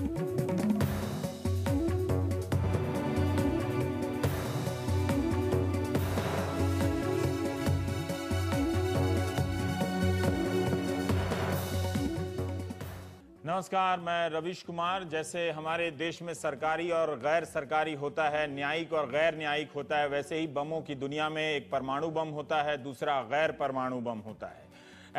नमस्कार मैं रविश कुमार जैसे हमारे देश में सरकारी और गैर सरकारी होता है न्यायिक और गैर न्यायिक होता है वैसे ही बमों की दुनिया में एक परमाणु बम होता है दूसरा गैर परमाणु बम होता है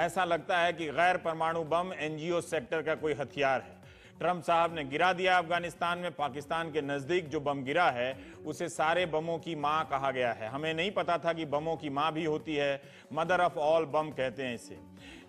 ऐसा लगता है कि गैर परमाणु बम एनजीओ सेक्टर का कोई हथियार है ट्रंप साहब ने गिरा दिया अफगानिस्तान में पाकिस्तान के नजदीक जो बम गिरा है उसे सारे बमों की मां कहा गया है हमें नहीं पता था कि बमों की मां भी होती है मदर ऑफ ऑल बम कहते हैं इसे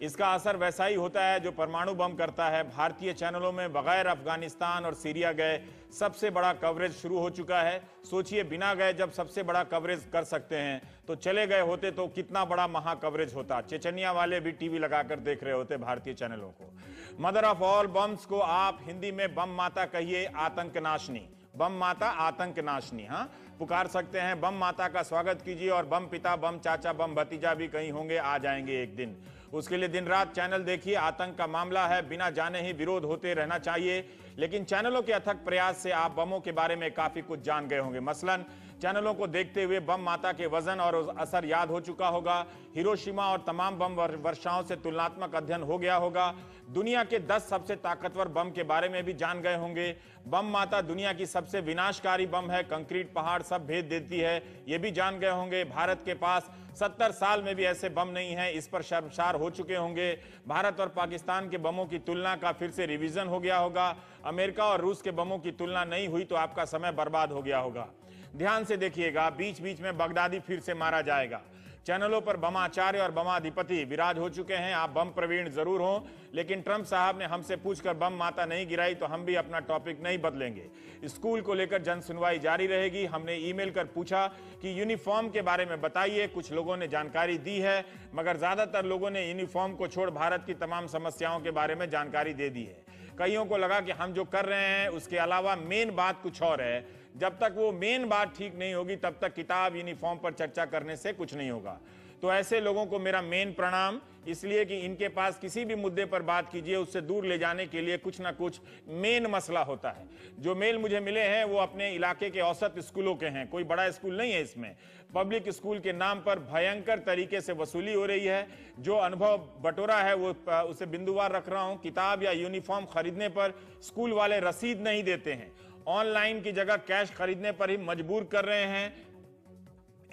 इसका असर वैसा ही होता है जो परमाणु बम करता है भारतीय चैनलों में बगैर अफगानिस्तान और सीरिया गए सबसे बड़ा कवरेज शुरू हो चुका है सोचिए बिना गए जब सबसे बड़ा कवरेज कर सकते हैं तो चले गए होते तो कितना बड़ा महा कवरेज होता चेचनिया वाले भी टीवी लगाकर देख रहे होते भारतीय चैनलों को मदर ऑफ ऑल बम्स को आप हिंदी में बम माता कहिए आतंक नाशनी बम माता आतंक नाशनी हाँ पुकार सकते हैं बम माता का स्वागत कीजिए और बम पिता बम चाचा बम भतीजा भी कहीं होंगे आ जाएंगे एक दिन उसके लिए दिन रात चैनल देखिए आतंक का मामला है बिना जाने ही विरोध होते रहना चाहिए लेकिन चैनलों के अथक प्रयास से आप बमों के बारे में काफी कुछ जान गए होंगे मसलन चैनलों को देखते हुए बम माता के वजन और असर याद हो चुका होगा हिरोशिमा और तमाम बम वर्षाओं से तुलनात्मक अध्ययन हो गया होगा दुनिया के 10 सबसे ताकतवर बम के बारे में भी जान गए होंगे बम माता दुनिया की सबसे विनाशकारी बम है कंक्रीट पहाड़ सब भेद देती है ये भी जान गए होंगे भारत के पास सत्तर साल में भी ऐसे बम नहीं है इस पर शर्मसार हो चुके होंगे भारत और पाकिस्तान के बमों की तुलना का फिर से रिविजन हो गया होगा अमेरिका और रूस के बमों की तुलना नहीं हुई तो आपका समय बर्बाद हो गया होगा ध्यान से देखिएगा बीच बीच में बगदादी फिर से मारा जाएगा चैनलों पर बमाचार्य और बमाधिपति विराज हो चुके हैं आप बम प्रवीण जरूर हों लेकिन ट्रंप साहब ने हमसे पूछकर बम माता नहीं गिराई तो हम भी अपना टॉपिक नहीं बदलेंगे स्कूल को लेकर जन सुनवाई जारी रहेगी हमने ईमेल कर पूछा कि यूनिफॉर्म के बारे में बताइए कुछ लोगों ने जानकारी दी है मगर ज्यादातर लोगों ने यूनिफॉर्म को छोड़ भारत की तमाम समस्याओं के बारे में जानकारी दे दी है कईयों को लगा कि हम जो कर रहे हैं उसके अलावा मेन बात कुछ और है जब तक वो मेन बात ठीक नहीं होगी तब तक किताब यूनिफॉर्म पर चर्चा करने से कुछ नहीं होगा तो ऐसे लोगों को मेरा मेन प्रणाम इसलिए कि इनके पास किसी भी मुद्दे पर बात कीजिए उससे दूर ले जाने के लिए कुछ ना कुछ मेन मसला होता है जो मेल मुझे मिले हैं वो अपने इलाके के औसत स्कूलों के हैं कोई बड़ा स्कूल नहीं है इसमें पब्लिक स्कूल के नाम पर भयंकर तरीके से वसूली हो रही है जो अनुभव बटोरा है वो उसे बिंदुवार रख रहा हूं किताब या यूनिफॉर्म खरीदने पर स्कूल वाले रसीद नहीं देते हैं ऑनलाइन की जगह कैश खरीदने पर ही मजबूर कर रहे हैं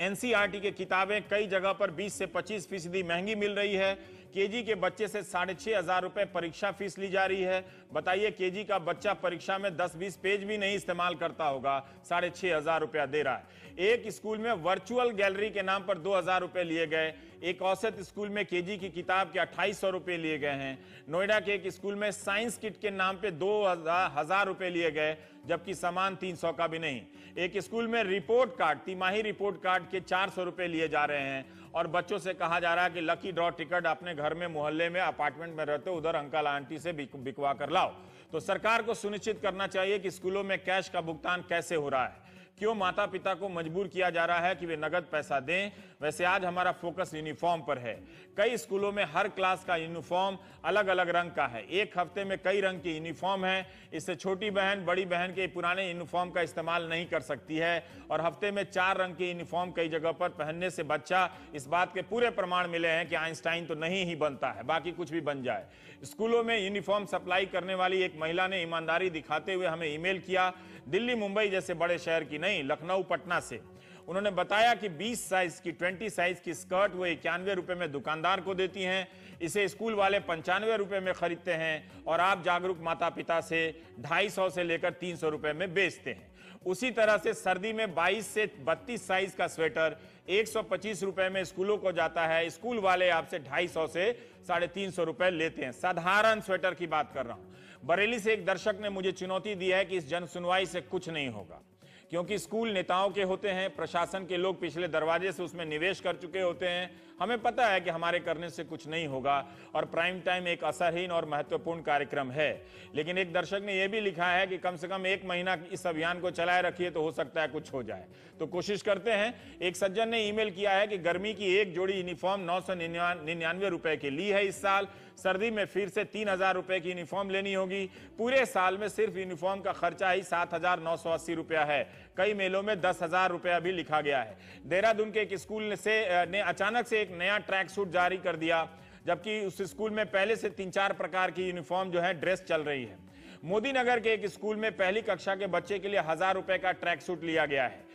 एनसीआरटी की किताबें कई जगह पर 20 से 25 फीसदी महंगी मिल रही है केजी के बच्चे से साढ़े छह हजार रुपए परीक्षा फीस ली जा रही है बताइए केजी का बच्चा परीक्षा में दस बीस पेज भी नहीं इस्तेमाल करता होगा साढ़े छह हजार रुपया दे रहा है एक स्कूल में वर्चुअल गैलरी के नाम पर दो हजार रुपए लिए गए एक औसत स्कूल में केजी की किताब के अट्ठाईस सौ रुपए लिए गए हैं नोएडा के एक स्कूल में साइंस किट के नाम पे दो हजार रुपए लिए गए जबकि सामान तीन सौ का भी नहीं एक स्कूल में रिपोर्ट कार्ड तिमाही रिपोर्ट कार्ड के चार सौ रुपए लिए जा रहे हैं और बच्चों से कहा जा रहा है कि लकी ड्रॉ टिकट अपने घर में मोहल्ले में अपार्टमेंट में रहते उधर अंकल आंटी से बिकवा कर लाओ तो सरकार को सुनिश्चित करना चाहिए कि स्कूलों में कैश का भुगतान कैसे हो रहा है क्यों माता पिता को मजबूर किया जा रहा है कि वे नगद पैसा दें वैसे आज हमारा फोकस यूनिफॉर्म पर है कई स्कूलों में हर क्लास का यूनिफॉर्म अलग अलग रंग का है एक हफ्ते में कई रंग की यूनिफॉर्म है इससे छोटी बहन बड़ी बहन के पुराने यूनिफॉर्म का इस्तेमाल नहीं कर सकती है और हफ्ते में चार रंग की यूनिफॉर्म कई जगह पर पहनने से बच्चा इस बात के पूरे प्रमाण मिले हैं कि आइंस्टाइन तो नहीं ही बनता है बाकी कुछ भी बन जाए स्कूलों में यूनिफॉर्म सप्लाई करने वाली एक महिला ने ईमानदारी दिखाते हुए हमें ईमेल किया दिल्ली मुंबई जैसे बड़े शहर की नहीं लखनऊ पटना से उन्होंने बताया कि 20 साइज की 20 साइज की स्कर्ट वो इक्यानवे रुपए में दुकानदार को देती हैं इसे स्कूल वाले पंचानवे रुपए में खरीदते हैं और आप जागरूक माता पिता से ढाई सौ से लेकर तीन सौ रुपए में बेचते हैं उसी तरह से सर्दी में 22 से 32 साइज का स्वेटर एक रुपए में स्कूलों को जाता है स्कूल वाले आपसे 250 से साढ़े तीन सौ रुपए लेते हैं साधारण स्वेटर की बात कर रहा हूं बरेली से एक दर्शक ने मुझे चुनौती दी है कि इस जनसुनवाई से कुछ नहीं होगा क्योंकि स्कूल नेताओं के होते हैं प्रशासन के लोग पिछले दरवाजे से उसमें निवेश कर चुके होते हैं हमें पता है कि हमारे करने से कुछ नहीं होगा और प्राइम टाइम एक असरहीन और महत्वपूर्ण कार्यक्रम है लेकिन एक दर्शक ने यह भी लिखा है कि कम से कम एक महीना इस अभियान को चलाए रखिए तो हो सकता है कुछ हो जाए तो कोशिश करते हैं एक सज्जन ने ईमेल किया है कि गर्मी की एक जोड़ी यूनिफॉर्म नौ सौ निन्यानवे रुपए की ली है इस साल सर्दी में फिर से तीन हजार रुपए की यूनिफॉर्म लेनी होगी पूरे साल में सिर्फ यूनिफॉर्म का खर्चा ही सात हजार नौ सौ अस्सी रुपया है कई मेलों में दस हजार रुपया भी लिखा गया है देहरादून के एक स्कूल से ने अचानक से एक नया ट्रैक सूट जारी कर दिया जबकि उस स्कूल में पहले से तीन चार प्रकार की यूनिफॉर्म जो है ड्रेस चल रही है मोदी नगर के एक स्कूल में पहली कक्षा के बच्चे के लिए हजार रुपए का ट्रैक सूट लिया गया है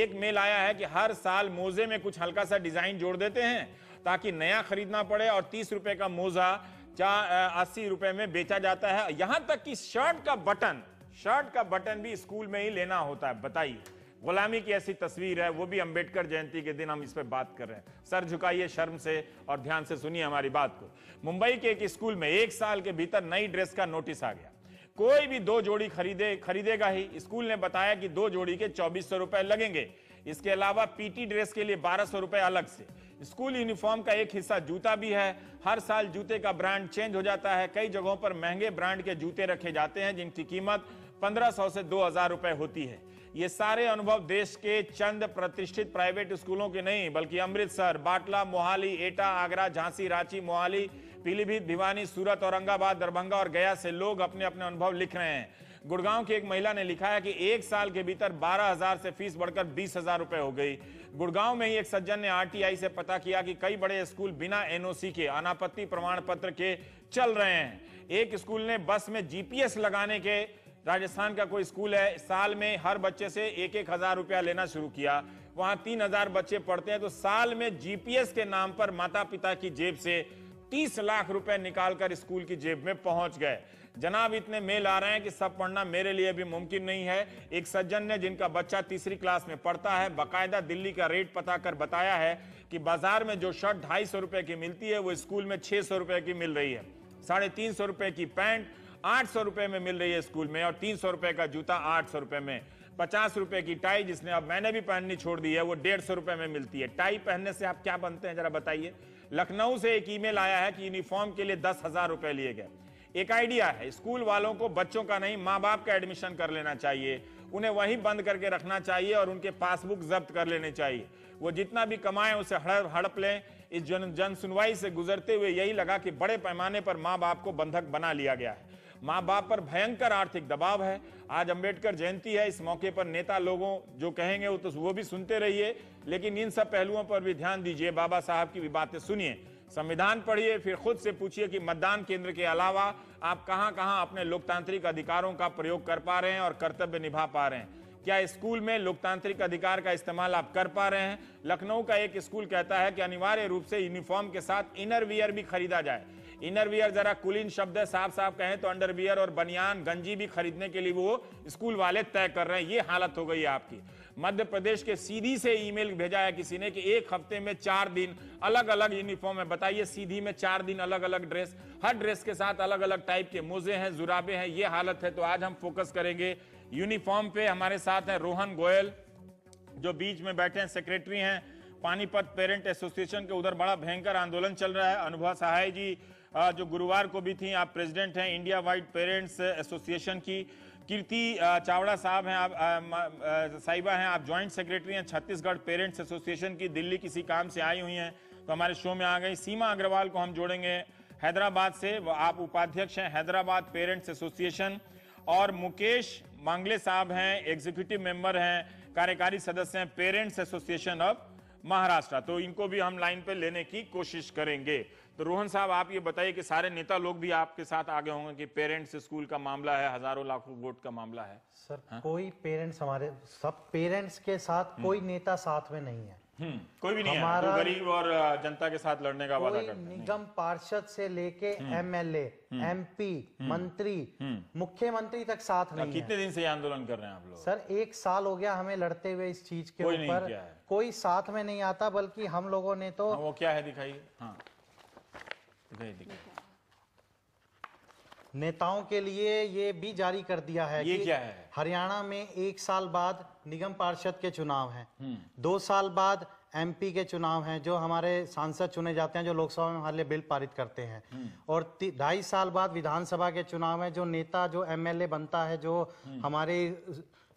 एक मेल आया है कि हर साल मोजे में कुछ हल्का सा डिजाइन जोड़ देते हैं ताकि नया खरीदना पड़े और तीस रुपए का मोजा चार अस्सी रुपए में बेचा जाता है यहां तक कि शर्ट का बटन शर्ट का बटन भी स्कूल में ही लेना होता है बताइए गुलामी की ऐसी तस्वीर है वो भी अंबेडकर जयंती के दिन हम इस पर बात कर रहे हैं सर झुकाइए शर्म से और ध्यान से सुनिए हमारी बात को मुंबई के एक स्कूल में एक साल के भीतर नई ड्रेस का नोटिस आ गया कोई भी दो जोड़ी खरीदे खरीदेगा ही स्कूल ने बताया कि दो जोड़ी के चौबीस सौ रुपए लगेंगे इसके अलावा पीटी ड्रेस के लिए बारह सौ रुपए अलग से स्कूल यूनिफॉर्म का एक हिस्सा जूता भी है हर साल जूते का ब्रांड चेंज हो जाता है कई जगहों पर महंगे ब्रांड के जूते रखे जाते हैं जिनकी कीमत 1500 से 2000 रुपए होती है ये सारे अनुभव देश के चंद प्रतिष्ठित प्राइवेट स्कूलों के नहीं बल्कि अमृतसर बाटला मोहाली एटा आगरा झांसी रांची मोहाली पीलीभीत भिवानी सूरत औरंगाबाद दरभंगा और गया से लोग अपने अपने अनुभव लिख रहे हैं गुड़गांव की एक महिला ने लिखा है कि एक साल के भीतर 12000 से फीस बढ़कर बीस हजार रुपए हो गई गुड़गांव में ही एक सज्जन ने आरटीआई से पता किया कि कई बड़े स्कूल बिना एनओसी के अनापत्ति प्रमाण पत्र के चल रहे हैं एक स्कूल ने बस में जीपीएस लगाने के राजस्थान का कोई स्कूल है साल में हर बच्चे से एक एक हजार रुपया लेना शुरू किया वहां तीन हजार बच्चे पढ़ते हैं तो साल में जीपीएस के नाम पर माता पिता की जेब से तीस लाख रुपए निकालकर स्कूल की जेब में पहुंच गए जनाब इतने मेल आ रहे हैं कि सब पढ़ना मेरे लिए भी मुमकिन नहीं है एक सज्जन ने जिनका बच्चा तीसरी क्लास में पढ़ता है बाकायदा दिल्ली का रेट पता कर बताया है कि बाजार में जो शर्ट ढाई सौ रुपए की मिलती है वो स्कूल में छह सौ रुपए की मिल रही है साढ़े तीन सौ रुपए की पैंट आठ सौ रुपए में मिल रही है स्कूल में और तीन सौ रुपए का जूता आठ सौ रुपए में पचास रुपए की टाई जिसने अब मैंने भी पहननी छोड़ दी है वो डेढ़ सौ रुपए में मिलती है टाई पहनने से आप क्या बनते हैं जरा बताइए लखनऊ से एक ईमेल आया है कि यूनिफॉर्म के लिए दस हजार रुपए लिए गए एक आइडिया है स्कूल वालों को बच्चों का नहीं माँ बाप का एडमिशन कर लेना चाहिए उन्हें वहीं बंद करके रखना चाहिए और उनके पासबुक जब्त कर लेने चाहिए वो जितना भी कमाए उसे हड़प हड़प लें इस जन जन सुनवाई से गुजरते हुए यही लगा कि बड़े पैमाने पर माँ बाप को बंधक बना लिया गया है माँ बाप पर भयंकर आर्थिक दबाव है आज अंबेडकर जयंती है इस मौके पर नेता लोगों जो कहेंगे वो तो वो भी सुनते रहिए लेकिन इन सब पहलुओं पर भी ध्यान दीजिए बाबा साहब की भी बातें सुनिए संविधान पढ़िए फिर खुद से पूछिए कि मतदान केंद्र के अलावा आप कहां कहां अपने लोकतांत्रिक अधिकारों का प्रयोग कर पा रहे हैं और कर्तव्य निभा पा रहे हैं क्या स्कूल में लोकतांत्रिक अधिकार का इस्तेमाल आप कर पा रहे हैं लखनऊ का एक स्कूल कहता है कि अनिवार्य रूप से यूनिफॉर्म के साथ इनर वियर भी खरीदा जाए इनरवियर जरा कुलीन शब्द है साफ साफ कहें तो अंडरवियर और बनियान गंजी भी खरीदने के लिए वो स्कूल वाले तय कर रहे हैं ये हालत हो गई आपकी मध्य प्रदेश के सीधी से ईमेल भेजा है किसी ने कि एक हफ्ते में चार दिन अलग अलग यूनिफॉर्म है बताइए सीधी में चार दिन अलग अलग ड्रेस हर ड्रेस के साथ अलग अलग टाइप के मोजे हैं जुराबे हैं ये हालत है तो आज हम फोकस करेंगे यूनिफॉर्म पे हमारे साथ हैं रोहन गोयल जो बीच में बैठे हैं सेक्रेटरी हैं पानीपत पेरेंट एसोसिएशन के उधर बड़ा भयंकर आंदोलन चल रहा है अनुभव सहाय जी जो गुरुवार को भी थी आप प्रेसिडेंट हैं इंडिया वाइड पेरेंट्स एसोसिएशन की कीर्ति चावड़ा साहब हैं आप साहिबा हैं आप ज्वाइंट सेक्रेटरी हैं छत्तीसगढ़ पेरेंट्स एसोसिएशन की दिल्ली किसी काम से आई हुई हैं तो हमारे शो में आ गई सीमा अग्रवाल को हम जोड़ेंगे हैदराबाद से आप उपाध्यक्ष हैं हैदराबाद पेरेंट्स एसोसिएशन और मुकेश मांगले साहब हैं एग्जीक्यूटिव मेंबर हैं कार्यकारी सदस्य हैं पेरेंट्स एसोसिएशन ऑफ महाराष्ट्र तो इनको भी हम लाइन पे लेने की कोशिश करेंगे तो रोहन साहब आप ये बताइए कि सारे नेता लोग भी आपके साथ आगे होंगे कि पेरेंट्स स्कूल का मामला है हजारों लाखों वोट का मामला है सर हा? कोई पेरेंट्स हमारे सब पेरेंट्स के साथ हम्म। कोई नेता साथ में नहीं है हम्म, कोई भी नहीं है। गरीब और जनता के साथ लड़ने का वादा करते निगम पार्षद से लेके हम्म। एमएलए हम्म। एमपी मंत्री मुख्यमंत्री तक साथ नहीं कितने दिन से आंदोलन कर रहे हैं आप लोग सर एक साल हो गया हमें लड़ते हुए इस चीज के ऊपर कोई साथ में नहीं आता बल्कि हम लोगों ने तो हाँ, वो क्या है दिखाई हाँ दिखाई दिखाई नेताओं के लिए ये भी जारी कर दिया है ये क्या है हरियाणा में एक साल बाद निगम पार्षद के चुनाव हैं हम्म। दो साल बाद एमपी के चुनाव हैं जो हमारे सांसद चुने जाते हैं जो लोकसभा में हमारे लिए बिल पारित करते हैं हम्म। और ढाई साल बाद विधानसभा के चुनाव हैं जो नेता जो एमएलए बनता है जो हम्म। हमारे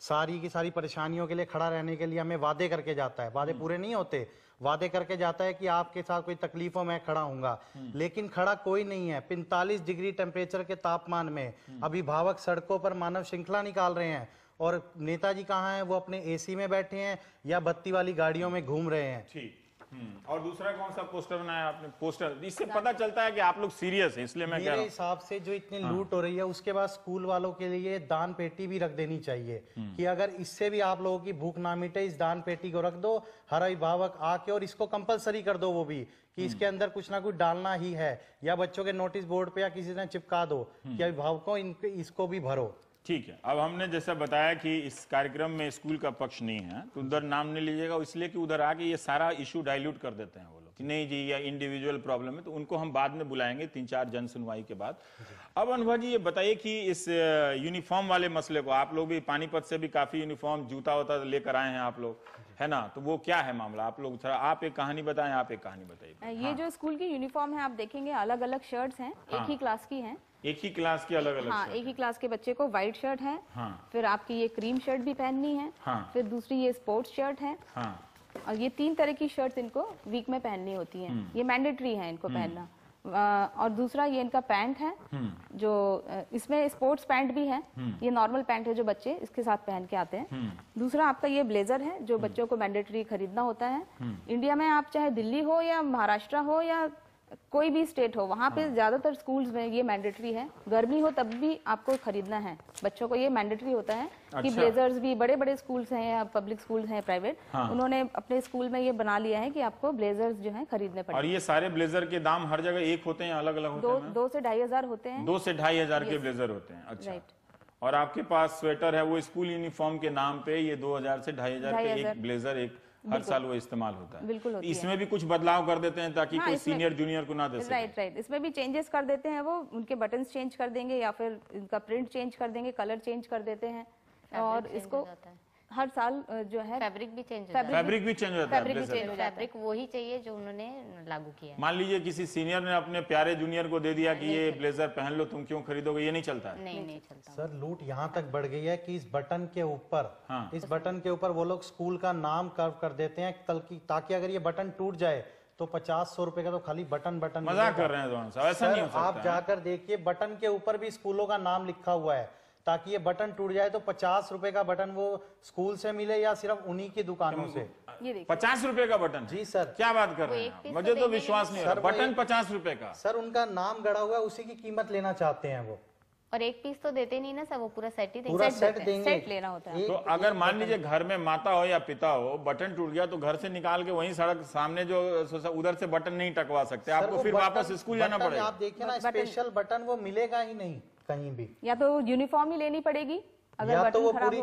सारी की सारी परेशानियों के लिए खड़ा रहने के लिए हमें वादे करके जाता है वादे पूरे नहीं होते वादे करके जाता है कि आपके साथ कोई तकलीफों में खड़ा हूँ लेकिन खड़ा कोई नहीं है पैंतालीस डिग्री टेम्परेचर के तापमान में अभिभावक सड़कों पर मानव श्रृंखला निकाल रहे हैं और नेताजी कहाँ हैं वो अपने एसी में बैठे हैं या बत्ती वाली गाड़ियों में घूम रहे हैं ठीक हम्म। और दूसरा कौन सा पोस्टर बनाया आपने पोस्टर इससे पता चलता है कि आप लोग सीरियस हैं इसलिए मैं कह मेरे हिसाब से जो इतनी हाँ। लूट हो रही है उसके बाद स्कूल वालों के लिए दान पेटी भी रख देनी चाहिए हम्म। कि अगर इससे भी आप लोगों की भूख ना मिटे इस दान पेटी को रख दो हर अभिभावक आके और इसको कंपलसरी कर दो वो भी कि हम्म। इसके अंदर कुछ ना कुछ डालना ही है या बच्चों के नोटिस बोर्ड पे या किसी तरह चिपका दो कि अभिभावकों इसको भी भरो ठीक है अब हमने जैसा बताया कि इस कार्यक्रम में स्कूल का पक्ष नहीं है तो उधर नाम नहीं लीजिएगा इसलिए कि उधर आके ये सारा इशू डाइल्यूट कर देते हैं वो लोग कि नहीं जी या इंडिविजुअल प्रॉब्लम है तो उनको हम बाद में बुलाएंगे तीन चार जन सुनवाई के बाद अब अनुभव जी ये बताइए कि इस यूनिफॉर्म वाले मसले को आप लोग भी पानीपत से भी काफी यूनिफॉर्म जूता होता लेकर आए हैं आप लोग है ना तो वो क्या है मामला आप लोग थोड़ा आप एक कहानी बताएं आप एक कहानी बताइए ये हाँ। जो स्कूल की यूनिफॉर्म है आप देखेंगे अलग अलग शर्ट्स हैं एक ही क्लास हाँ। की हैं एक ही क्लास के अलग अलग हाँ एक ही क्लास के बच्चे को व्हाइट शर्ट है हाँ, फिर आपकी ये क्रीम शर्ट भी पहननी है हाँ, फिर दूसरी ये स्पोर्ट्स शर्ट है हाँ, और ये तीन तरह की शर्ट्स इनको वीक में पहननी होती है हम्म। ये मैंडेटरी है इनको हम्म। पहनना और दूसरा ये इनका पैंट है हम्म। जो इसमें स्पोर्ट्स पैंट भी है ये नॉर्मल पैंट है जो बच्चे इसके साथ पहन के आते हैं दूसरा आपका ये ब्लेजर है जो बच्चों को मैंडेटरी खरीदना होता है इंडिया में आप चाहे दिल्ली हो या महाराष्ट्र हो या कोई भी स्टेट हो वहाँ पे हाँ। ज़्यादातर स्कूल्स में ये मैंडेटरी है गर्मी हो तब भी आपको खरीदना है बच्चों को ये मैंडेटरी होता है अच्छा। कि ब्लेजर्स भी बड़े बड़े स्कूल्स हैं पब्लिक स्कूल्स हैं प्राइवेट हाँ। उन्होंने अपने स्कूल में ये बना लिया है कि आपको ब्लेजर्स जो है खरीदने पड़े और ये सारे ब्लेजर के दाम हर जगह एक होते हैं अलग अलग होते हैं दो से ढाई हजार होते हैं दो से ढाई हजार के ब्लेजर होते हैं अच्छा। और आपके पास स्वेटर है वो स्कूल यूनिफॉर्म के नाम पे ये दो हजार से ढाई हजार एक ब्लेजर एक हर साल वो इस्तेमाल होता है बिल्कुल होती इसमें है। भी कुछ बदलाव कर देते हैं ताकि हाँ, कोई सीनियर जूनियर को ना दे राइट राइट इसमें भी चेंजेस कर देते हैं वो उनके बटन चेंज कर देंगे या फिर इनका प्रिंट चेंज कर देंगे कलर चेंज कर देते हैं और इसको हर साल जो है फैब्रिक भी चेंज फैब्रिक भी चेंज होता है फैब्रिक भी चेंज हो जाता है वही चाहिए जो उन्होंने लागू किया मान लीजिए किसी सीनियर ने अपने प्यारे जूनियर को दे दिया कि ये ब्लेजर पहन लो तुम क्यों खरीदोगे ये नहीं चलता है नहीं नहीं चलता सर लूट यहाँ तक बढ़ गई है कि इस बटन के ऊपर हाँ। इस बटन के ऊपर वो लोग स्कूल का नाम कर्व कर देते हैं ताकि अगर ये बटन टूट जाए तो पचास सौ रुपए का तो खाली बटन बटन मजाक कर रहे हैं ऐसा नहीं हो सकता आप जाकर देखिए बटन के ऊपर भी स्कूलों का नाम लिखा हुआ है ताकि ये बटन टूट जाए तो पचास रुपए का बटन वो स्कूल से मिले या सिर्फ उन्हीं की दुकानों से पचास रुपए का बटन जी सर क्या बात कर रहे हैं मुझे तो, तो विश्वास नहीं सर बटन पचास रुपए का सर उनका नाम गड़ा हुआ है उसी की कीमत लेना चाहते हैं वो और एक पीस तो देते नहीं ना सर वो पूरा सेट ही देते पूरा सेट, देते देंगे सेट लेना होता है तो अगर मान लीजिए घर में माता हो या पिता हो बटन टूट गया तो घर से निकाल के वहीं सड़क सामने जो उधर से बटन नहीं टकवा सकते आपको फिर वापस स्कूल जाना पड़ेगा आप देखिए ना स्पेशल बटन वो मिलेगा ही नहीं कहीं भी या तो यूनिफॉर्म ही लेनी पड़ेगी अगर या तो वो पूरी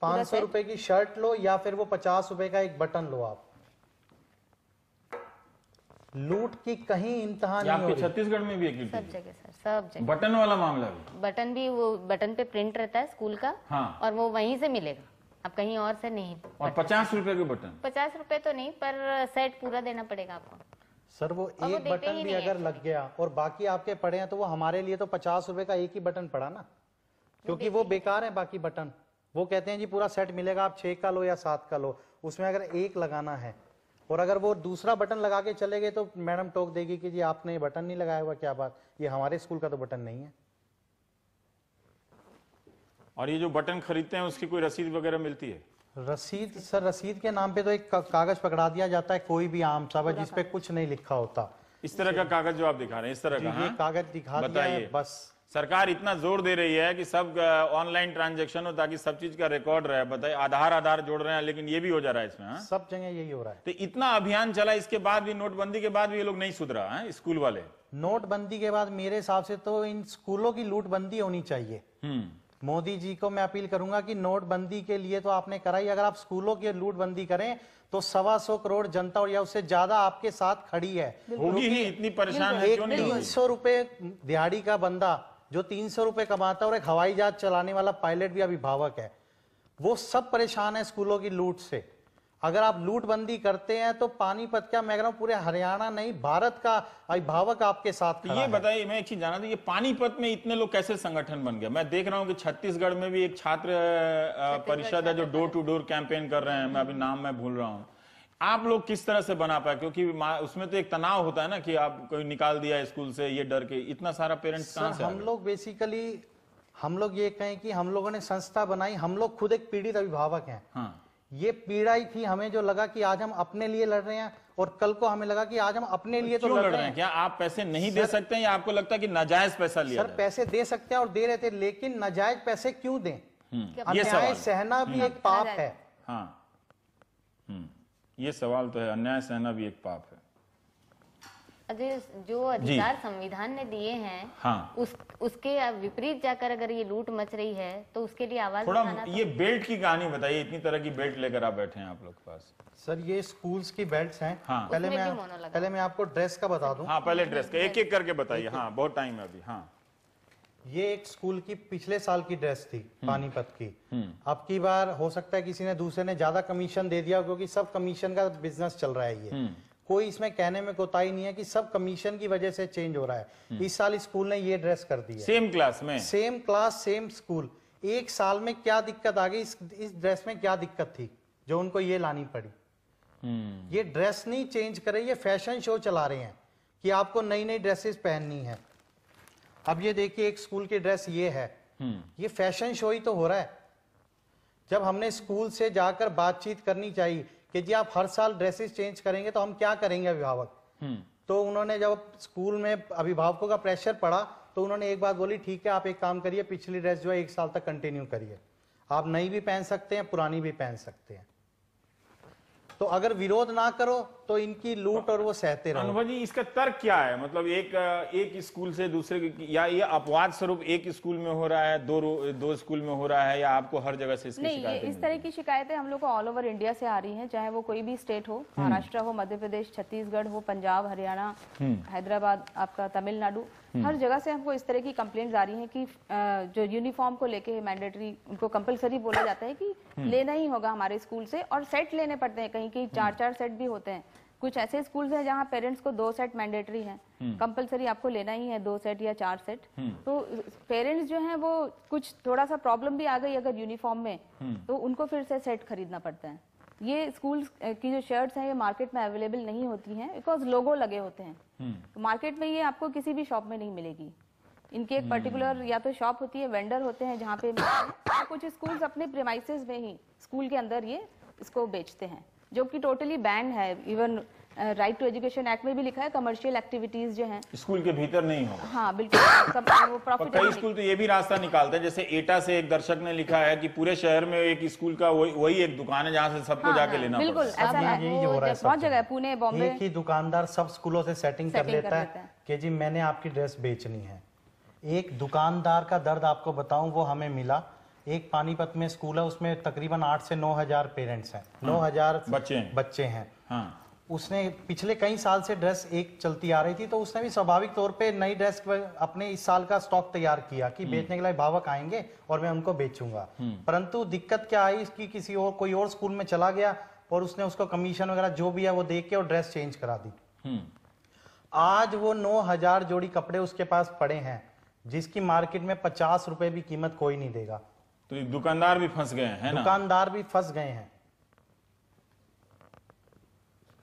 पाँच सौ रुपए की शर्ट लो या फिर वो पचास रुपए का एक बटन लो आप लूट की कहीं इंतहा नहीं हो छत्तीसगढ़ में भी एक सब जगह सर सब जगह बटन वाला मामला भी बटन भी वो बटन पे प्रिंट रहता है स्कूल का हाँ। और वो वहीं से मिलेगा आप कहीं और से नहीं और पचास रुपए के बटन पचास रुपए तो नहीं पर सेट पूरा देना पड़ेगा आपको सर वो एक वो बटन भी अगर लग गया और बाकी आपके पड़े हैं तो वो हमारे लिए तो पचास रुपए का एक ही बटन पड़ा ना क्योंकि वो, वो बेकार है बाकी बटन वो कहते हैं जी पूरा सेट मिलेगा आप छह का लो या सात का लो उसमें अगर एक लगाना है और अगर वो दूसरा बटन लगा के चले गए तो मैडम टोक देगी कि जी आपने ये बटन नहीं लगाया हुआ क्या बात ये हमारे स्कूल का तो बटन नहीं है और ये जो बटन खरीदते हैं उसकी कोई रसीद वगैरह मिलती है रसीद सर रसीद के नाम पे तो एक कागज पकड़ा दिया जाता है कोई भी आम सब जिसपे कुछ नहीं लिखा होता इस तरह का कागज जो आप दिखा रहे हैं इस तरह का हाँ? कागज दिखा बताइए बस सरकार इतना जोर दे रही है कि सब ऑनलाइन ट्रांजेक्शन हो ताकि सब चीज का रिकॉर्ड रहे बताइए आधार आधार जोड़ रहे हैं लेकिन ये भी हो जा रहा है इसमें हा? सब जगह यही हो रहा है तो इतना अभियान चला इसके बाद भी नोटबंदी के बाद भी ये लोग नहीं सुधरा है हाँ, स्कूल वाले नोटबंदी के बाद मेरे हिसाब से तो इन स्कूलों की लूटबंदी होनी चाहिए हम्म। मोदी जी को मैं अपील करूंगा कि नोटबंदी के लिए तो आपने कराई अगर आप स्कूलों की लूटबंदी करें तो सवा सौ करोड़ जनता और या उससे ज्यादा आपके साथ खड़ी है होगी ही इतनी परेशान है एक तीन सौ रुपए दिहाड़ी का बंदा जो तीन सौ रुपए कमाता है और एक हवाई जहाज चलाने वाला पायलट भी अभिभावक है वो सब परेशान है स्कूलों की लूट से अगर आप लूटबंदी करते हैं तो पानीपत क्या मैं कह रहा हूँ पूरे हरियाणा नहीं भारत का अभिभावक आपके साथ ये बताइए मैं एक चीज जाना था ये पानीपत में इतने लोग कैसे संगठन बन गया मैं देख रहा हूँ कि छत्तीसगढ़ में भी एक छात्र परिषद है जो डोर टू डोर कैंपेन कर रहे हैं मैं अभी नाम मैं भूल रहा हूँ आप लोग किस तरह से बना पाए क्योंकि उसमें तो एक तनाव होता है ना कि आप कोई निकाल दिया स्कूल से ये डर के इतना सारा पेरेंट्स कहाँ से हम लोग बेसिकली हम लोग ये कहें कि हम लोगों ने संस्था बनाई हम लोग खुद एक पीड़ित अभिभावक हैं हाँ। ये पीड़ा ही थी हमें जो लगा कि आज हम अपने लिए लड़ रहे हैं और कल को हमें लगा कि आज हम अपने तो लिए तो लड़, रहे हैं।, क्या आप पैसे नहीं सर, दे सकते हैं या आपको लगता है कि नाजायज पैसा लिया सर पैसे दे सकते हैं और दे रहे थे लेकिन नाजायज पैसे क्यों दें हम्म, ये सवाल सहना भी हम्म। एक पाप है हाँ हम्म, ये सवाल तो है अन्याय सहना भी एक पाप है अगर जो अधिकार संविधान ने दिए हैं हाँ उस उसके विपरीत जाकर अगर ये लूट मच रही है तो उसके लिए आवाज थोड़ा ये तो... बेल्ट की कहानी बताइए इतनी तरह की बेल्ट लेकर आप बैठे हैं आप लोग के पास सर ये स्कूल्स की बेल्ट हैं हाँ। पहले मैं पहले मैं आपको ड्रेस का बता दूं हाँ पहले ड्रेस का एक एक करके बताइए हाँ बहुत टाइम है अभी हाँ ये एक स्कूल की पिछले साल की ड्रेस थी हम्म। पानीपत की हम्म। अब की बार हो सकता है किसी ने दूसरे ने ज्यादा कमीशन दे दिया क्योंकि सब कमीशन का बिजनेस चल रहा है ये हम्म। कोई इसमें कहने में कोताही नहीं है कि सब कमीशन की वजह से चेंज हो रहा है हम्म। इस साल स्कूल ने ये ड्रेस कर दी है सेम क्लास में सेम क्लास सेम स्कूल एक साल में क्या दिक्कत आ गई इस, इस ड्रेस में क्या दिक्कत थी जो उनको ये लानी पड़ी हम्म। ये ड्रेस नहीं चेंज करे ये फैशन शो चला रहे हैं कि आपको नई नई ड्रेसेस पहननी है अब ये देखिए एक स्कूल की ड्रेस ये है हम्म। ये फैशन शो ही तो हो रहा है जब हमने स्कूल से जाकर बातचीत करनी चाहिए कि जी आप हर साल ड्रेसेस चेंज करेंगे तो हम क्या करेंगे अभिभावक हम्म। तो उन्होंने जब स्कूल में अभिभावकों का प्रेशर पड़ा तो उन्होंने एक बात बोली ठीक है आप एक काम करिए पिछली ड्रेस जो है एक साल तक कंटिन्यू करिए आप नई भी पहन सकते हैं पुरानी भी पहन सकते हैं तो अगर विरोध ना करो तो इनकी लूट और वो सहते रहो अनुभव जी इसका तर्क क्या है मतलब एक एक स्कूल से दूसरे या ये अपवाद स्वरूप एक स्कूल में हो रहा है दो दो स्कूल में हो रहा है या आपको हर जगह से इसकी नहीं ये इस तरह की शिकायतें हम लोग को ऑल ओवर इंडिया से आ रही हैं चाहे वो कोई भी स्टेट हो हम्म। महाराष्ट्र हो मध्य प्रदेश छत्तीसगढ़ हो पंजाब हरियाणा हम्म। हैदराबाद आपका तमिलनाडु हम्म। हर जगह से हमको इस तरह की कंप्लेंट्स आ रही हैं कि जो यूनिफॉर्म को लेके मैंडेटरी उनको कंपलसरी बोला जाता है कि लेना ही होगा हमारे स्कूल से और सेट लेने पड़ते हैं कहीं कि चार चार सेट भी होते हैं कुछ ऐसे स्कूल हैं जहाँ पेरेंट्स को दो सेट मैंडेटरी है हम्म। कंपलसरी आपको लेना ही है दो सेट या चार सेट हम्म। तो पेरेंट्स जो हैं वो कुछ थोड़ा सा प्रॉब्लम भी आ गई अगर यूनिफॉर्म में हम्म। तो उनको फिर से सेट खरीदना पड़ता है ये स्कूल की जो शर्ट्स हैं ये मार्केट में अवेलेबल नहीं होती हैं बिकॉज लोगो लगे होते हैं तो मार्केट में ये आपको किसी भी शॉप में नहीं मिलेगी इनकी एक पर्टिकुलर या तो शॉप होती है वेंडर होते हैं जहाँ पे कुछ स्कूल्स अपने प्रेमाइसिस में ही स्कूल के अंदर ये इसको बेचते हैं जो कि टोटली बैन है even right to education act में भी लिखा है कमर्शियल एक्टिविटीज जो हैं स्कूल के भीतर नहीं हो हाँ बिल्कुल सब वो प्रॉफिट कई स्कूल तो ये भी रास्ता निकालते हैं जैसे एटा से एक दर्शक ने लिखा है कि पूरे शहर में एक स्कूल का वही वही एक दुकान है जहाँ से सबको हाँ, जाके हाँ, लेना बिल्कुल है बहुत जगह है पुणे बॉम्बे की दुकानदार सब स्कूलों से सेटिंग कर लेता है की जी मैंने आपकी ड्रेस बेचनी है एक दुकानदार का दर्द आपको बताऊं वो हमें मिला एक पानीपत में स्कूल है उसमें तकरीबन आठ से नौ हजार पेरेंट्स हैं नौ हाँ, हजार बच्चे हैं बच्चे हैं हाँ। उसने पिछले कई साल से ड्रेस एक चलती आ रही थी तो उसने भी स्वाभाविक तौर पे नई ड्रेस अपने इस साल का स्टॉक तैयार किया कि हम्म। बेचने के लिए भावक आएंगे और मैं उनको बेचूंगा हम्म। परंतु दिक्कत क्या आई कि किसी और कोई और स्कूल में चला गया और उसने उसको कमीशन वगैरह जो भी है वो दे के और ड्रेस चेंज करा दी हम्म। आज वो नौ हजार जोड़ी कपड़े उसके पास पड़े हैं जिसकी मार्केट में पचास रुपए भी कीमत कोई नहीं देगा तो दुकानदार भी फंस गए हैं दुकानदार भी फंस गए हैं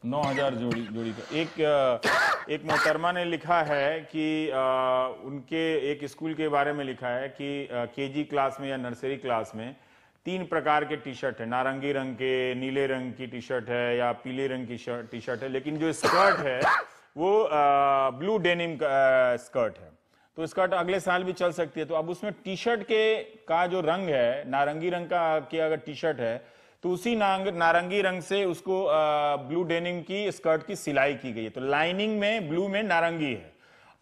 नौ हजार जोड़ी जोड़ी का एक एक मोहतरमा ने लिखा है कि आ, उनके एक स्कूल के बारे में लिखा है कि केजी क्लास में या नर्सरी क्लास में तीन प्रकार के टी शर्ट है नारंगी रंग के नीले रंग की टी शर्ट है या पीले रंग की टी शर्ट है लेकिन जो स्कर्ट है वो आ, ब्लू डेनिम का स्कर्ट है तो स्कर्ट तो अगले साल भी चल सकती है तो अब उसमें टी शर्ट के का जो रंग है नारंगी रंग का की अगर टी शर्ट है तो उसी नारंगी रंग से उसको ब्लू डेनिम की स्कर्ट की सिलाई की गई है तो लाइनिंग में ब्लू में नारंगी है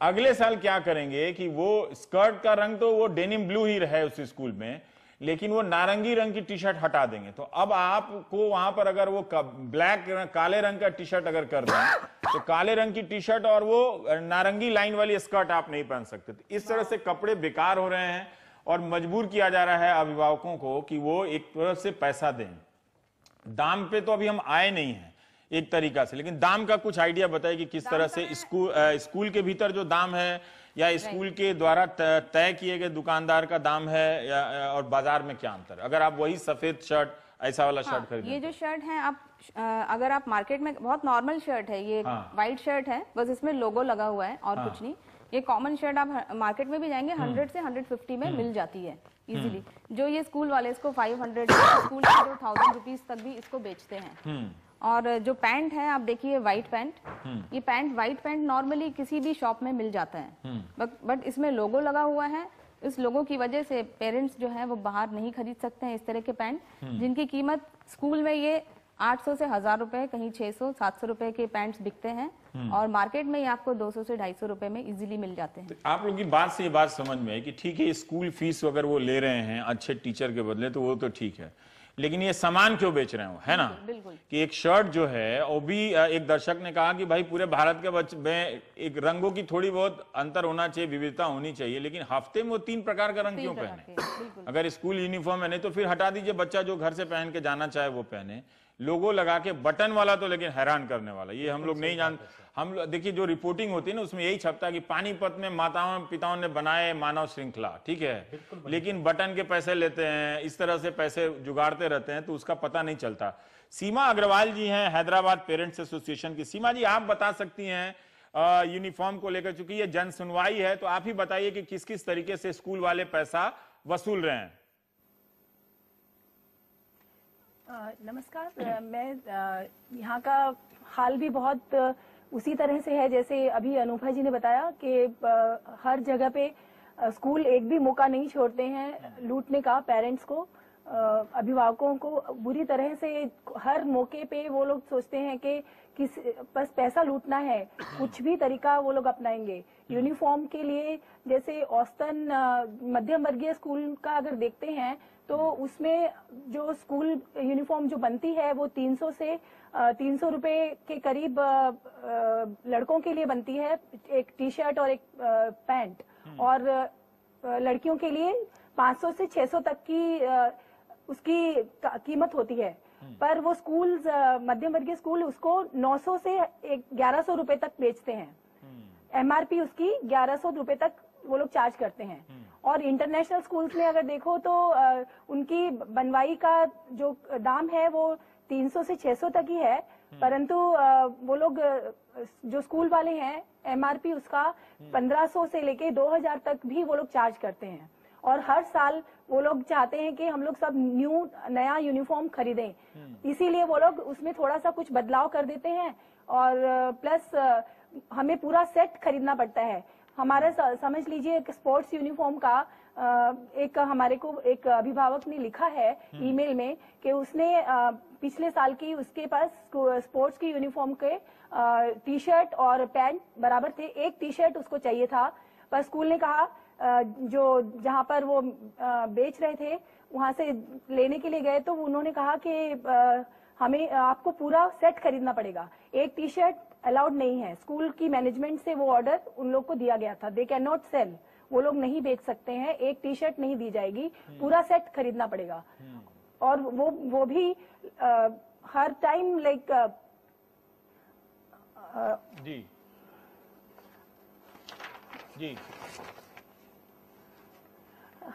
अगले साल क्या करेंगे कि वो स्कर्ट का रंग तो वो डेनिम ब्लू ही रहे उस स्कूल में लेकिन वो नारंगी रंग की टी शर्ट हटा देंगे तो अब आपको वहां पर अगर वो ब्लैक काले रंग का टी शर्ट अगर कर रहे हैं तो काले रंग की टी शर्ट और वो नारंगी लाइन वाली स्कर्ट आप नहीं पहन सकते तो इस तरह से कपड़े बेकार हो रहे हैं और मजबूर किया जा रहा है अभिभावकों को कि वो एक तरह से पैसा दें दाम पे तो अभी हम आए नहीं हैं एक तरीका से लेकिन दाम का कुछ आइडिया बताए कि किस तरह से स्कूल स्कूल के भीतर जो दाम है या स्कूल के द्वारा तय किए गए दुकानदार का दाम है या, और बाजार में क्या अंतर अगर आप वही सफेद शर्ट ऐसा वाला हाँ, शर्ट ये जो तो। शर्ट है आप अगर आप मार्केट में बहुत नॉर्मल शर्ट है ये हाँ, व्हाइट शर्ट है बस इसमें लोगो लगा हुआ है और हाँ, कुछ नहीं ये कॉमन शर्ट आप मार्केट में भी जाएंगे हम्म। हंड्रेड से हंड्रेड फिफ्टी में हम्म। मिल जाती है हम्म। इजीली जो ये स्कूल वाले इसको five hundred school thousand rupees तक भी इसको बेचते हैं और जो पैंट है आप देखिए व्हाइट पैंट हम्म। ये पैंट व्हाइट पैंट नॉर्मली किसी भी शॉप में मिल जाता है हम्म। बट इसमें लोगो लगा हुआ है इस लोगों की वजह से पेरेंट्स जो है वो बाहर नहीं खरीद सकते हैं इस तरह के पैंट हम्म। जिनकी कीमत स्कूल में ये 800 से हजार रुपए कहीं 600 700 रुपए के पैंट्स बिकते हैं और मार्केट में ये आपको 200 से 250 रुपए में इजीली मिल जाते हैं तो आप लोग की बात से ये बात समझ में है कि ठीक है स्कूल फीस अगर वो ले रहे हैं अच्छे टीचर के बदले तो वो तो ठीक है लेकिन ये सामान क्यों बेच रहे हो है ना कि एक शर्ट जो है वो भी एक दर्शक ने कहा कि भाई पूरे भारत के बच में एक रंगों की थोड़ी बहुत अंतर होना चाहिए विविधता होनी चाहिए लेकिन हफ्ते में वो तीन प्रकार का रंग क्यों पहने अगर स्कूल यूनिफॉर्म है नहीं तो फिर हटा दीजिए बच्चा जो घर से पहन के जाना चाहे वो पहने लोगो लगा के बटन वाला तो लेकिन हैरान करने वाला ये हम लोग नहीं जानते हम देखिए जो रिपोर्टिंग होती है ना उसमें यही छपता है कि पानीपत में माताओं पिताओं ने बनाए मानव श्रृंखला ठीक है लेकिन बटन के पैसे लेते हैं इस तरह से पैसे जुगाड़ते रहते हैं तो उसका पता नहीं चलता सीमा अग्रवाल जी हैं हैदराबाद पेरेंट्स एसोसिएशन की सीमा जी आप बता सकती हैं यूनिफॉर्म को लेकर चूंकि ये जन सुनवाई है तो आप ही बताइए कि किस किस तरीके से स्कूल वाले पैसा वसूल रहे हैं नमस्कार मैं यहाँ का हाल भी बहुत उसी तरह से है जैसे अभी अनुभा जी ने बताया कि हर जगह पे स्कूल एक भी मौका नहीं छोड़ते हैं लूटने का पेरेंट्स को अभिभावकों को बुरी तरह से हर मौके पे वो लोग सोचते हैं कि किस बस पैसा लूटना है कुछ भी तरीका वो लोग अपनाएंगे यूनिफॉर्म के लिए जैसे औस्तन मध्यम वर्गीय स्कूल का अगर देखते हैं तो उसमें जो स्कूल यूनिफॉर्म जो बनती है वो 300 से तीन सौ के करीब लड़कों के लिए बनती है एक टी शर्ट और एक पैंट हम्म। और लड़कियों के लिए 500 से 600 तक की उसकी कीमत होती है हम्म। पर वो स्कूल मध्यम वर्गीय स्कूल उसको 900 से ग्यारह सौ रुपए तक बेचते हैं हम्म। एमआरपी उसकी ग्यारह सौ रुपए तक वो लोग चार्ज करते हैं हम्म। और इंटरनेशनल स्कूल्स में अगर देखो तो उनकी बनवाई का जो दाम है वो 300 से 600 तक ही है हम्म। परंतु वो लोग जो स्कूल वाले हैं एमआरपी उसका 1500 हम्म। से लेके 2000 तक भी वो लोग चार्ज करते हैं और हर साल वो लोग चाहते हैं कि हम लोग सब न्यू नया यूनिफॉर्म खरीदें इसीलिए वो लोग उसमें थोड़ा सा कुछ बदलाव कर देते हैं और प्लस हमें पूरा सेट खरीदना पड़ता है हमारा समझ लीजिए एक स्पोर्ट्स यूनिफॉर्म का एक हमारे को एक अभिभावक ने लिखा है हम्म। ईमेल में कि उसने पिछले साल की उसके पास स्पोर्ट्स की यूनिफॉर्म के टी शर्ट और पैंट बराबर थे एक टी शर्ट उसको चाहिए था पर स्कूल ने कहा जो जहाँ पर वो बेच रहे थे वहां से लेने के लिए गए तो उन्होंने कहा कि हमें आपको पूरा सेट खरीदना पड़ेगा एक टी शर्ट अलाउड नहीं है स्कूल की मैनेजमेंट से वो ऑर्डर उन लोग को दिया गया था दे कैन नॉट सेल वो लोग नहीं बेच सकते हैं एक टी शर्ट नहीं दी जाएगी हम्म। पूरा सेट खरीदना पड़ेगा हम्म। और वो वो भी आ, हर टाइम लाइक जी जी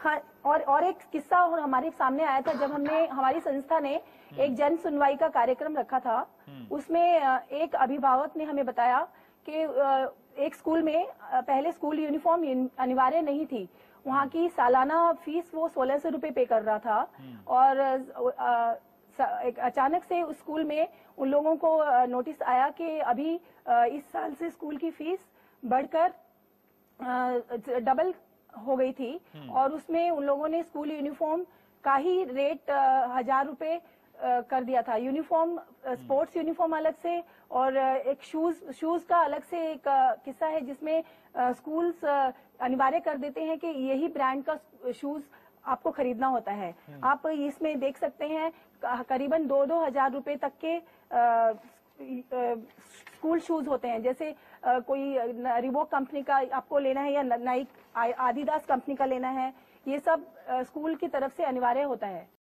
हाँ और और एक किस्सा हमारे सामने आया था जब हमने हमारी संस्था ने हम्म। एक जन सुनवाई का कार्यक्रम रखा था हम्म। उसमें एक अभिभावक ने हमें बताया कि एक स्कूल में पहले स्कूल यूनिफॉर्म अनिवार्य नहीं थी वहाँ हम्म। की सालाना फीस वो सोलह सौ रूपये पे कर रहा था और अचानक से उस स्कूल में उन लोगों को नोटिस आया कि अभी इस साल से स्कूल की फीस बढ़कर डबल हो गई थी और उसमें उन लोगों ने स्कूल यूनिफॉर्म का ही रेट हजार रूपए कर दिया था यूनिफॉर्म हम्म। स्पोर्ट्स यूनिफॉर्म अलग से और एक शूज शूज का अलग से एक किस्सा है जिसमें स्कूल्स अनिवार्य कर देते हैं कि यही ब्रांड का शूज आपको खरीदना होता है हम्म। आप इसमें देख सकते हैं करीबन दो दो हजार रूपये तक के स्कूल शूज होते हैं जैसे कोई रिवोक कंपनी का आपको लेना है या नाइक आदिदास कंपनी का लेना है ये सब स्कूल की तरफ से अनिवार्य होता है